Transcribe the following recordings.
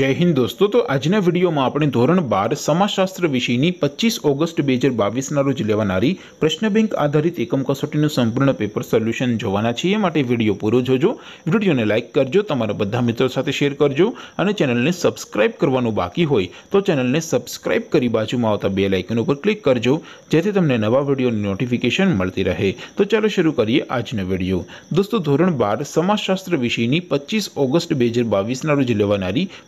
जय हिंद दोस्तों तो आज ने वीडियो मा आपणें ધોરણ 12 સમાજશાસ્ત્ર વિષયની 25 ઓગસ્ટ 2022 ના રોજ લેવાનારી પ્રશ્ન બેંક આધારિત 61 નું સંપૂર્ણ પેપર સોલ્યુશન જોવાના છે માટે વિડિયો પૂરો જોજો વિડિયોને લાઈક કરજો તમારા બધા મિત્રો સાથે શેર કરજો અને ચેનલને સબ્સ્ક્રાઇબ કરવાનું બાકી હોય તો ચેનલને સબ્સ્ક્રાઇબ કરી બાજુમાં આવતા બેલ આઇકન ઉપર ક્લિક કરજો જેથી તમને નવા વિડિયોની નોટિફિકેશન મળતી રહે તો ચાલો શરૂ કરીએ આજ ને વિડિયો दोस्तों ધોરણ 12 સમાજશાસ્ત્ર વિષયની 25 ઓગસ્ટ 2022 ના રોજ લેવાનારી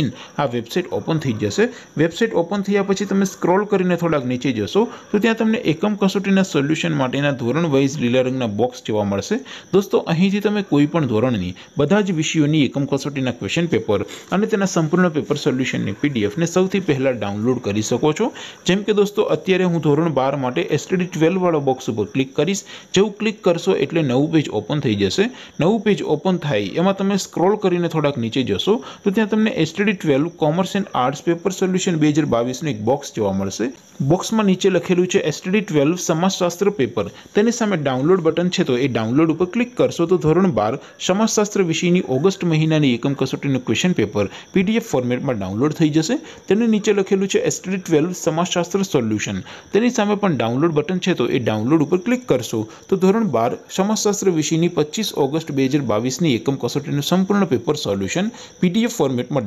.in આ વેબસાઈટ ઓપન થઈ જશે વેબસાઈટ ઓપન થયા પછી તમે સ્ક્રોલ કરીને થોડાક નીચે જશો તો ત્યાં તમને એકમ કસોટીના સોલ્યુશન માટેના ધોરણ वाइज રીલરિંગના બોક્સ જોવા મળશે દોસ્તો અહીંથી તમે કોઈ પણ ધોરણની બધા જ વિષયોની એકમ કસોટીના ક્વેશ્ચન પેપર અને તેના સંપૂર્ણ પેપર સોલ્યુશનની પીડીએફ ને સૌથી પહેલા ડાઉનલોડ કરી શકો છો જેમ કે દોસ્તો અત્યારે હું ધોરણ 12 માટે STD 12 વાળો બોક્સ ઉપર ક્લિક કરશો જેવું ક્લિક કરશો એટલે નવો પેજ ઓપન થઈ જશે નવો પેજ ઓપન થઈ એમાં તમે સ્ક્રોલ કરીને થોડાક નીચે જશો તો ત્યાં તમને STD twelve commerce and arts paper solution બે હજાર બાવીસનું એક બોક્સ જોવા મળશે બોક્સમાં નીચે લખેલું છે એસટીડી ટ્વેલ્વ સમાજશાસ્ત્ર પેપર તેની સામે ડાઉનલોડ બટન છે તો એ ડાઉનલોડ ઉપર ક્લિક કરશો તો ધોરણ બાર સમાજશાસ્ત્ર વિષયની ઓગસ્ટ મહિનાની એકમ કસોટીનું ક્વેશ્ચન પેપર પીડીએફ ફોર્મેટમાં ડાઉનલોડ થઈ જશે તેની નીચે લખેલું છે એસટીડી ટ્વેલ્વ સમાજશાસ્ત્ર સોલ્યુશન તેની સામે પણ ડાઉનલોડ બટન છે તો એ ડાઉનલોડ ઉપર ક્લિક કરશો તો ધોરણ બાર સમાજશાસ્ત્ર વિષયની પચીસ ઓગસ્ટ બે હજાર બાવીસની એકમ કસોટીનું સંપૂર્ણ પેપર સોલ્યુશન પીડીએફ ફોર્મેટમાં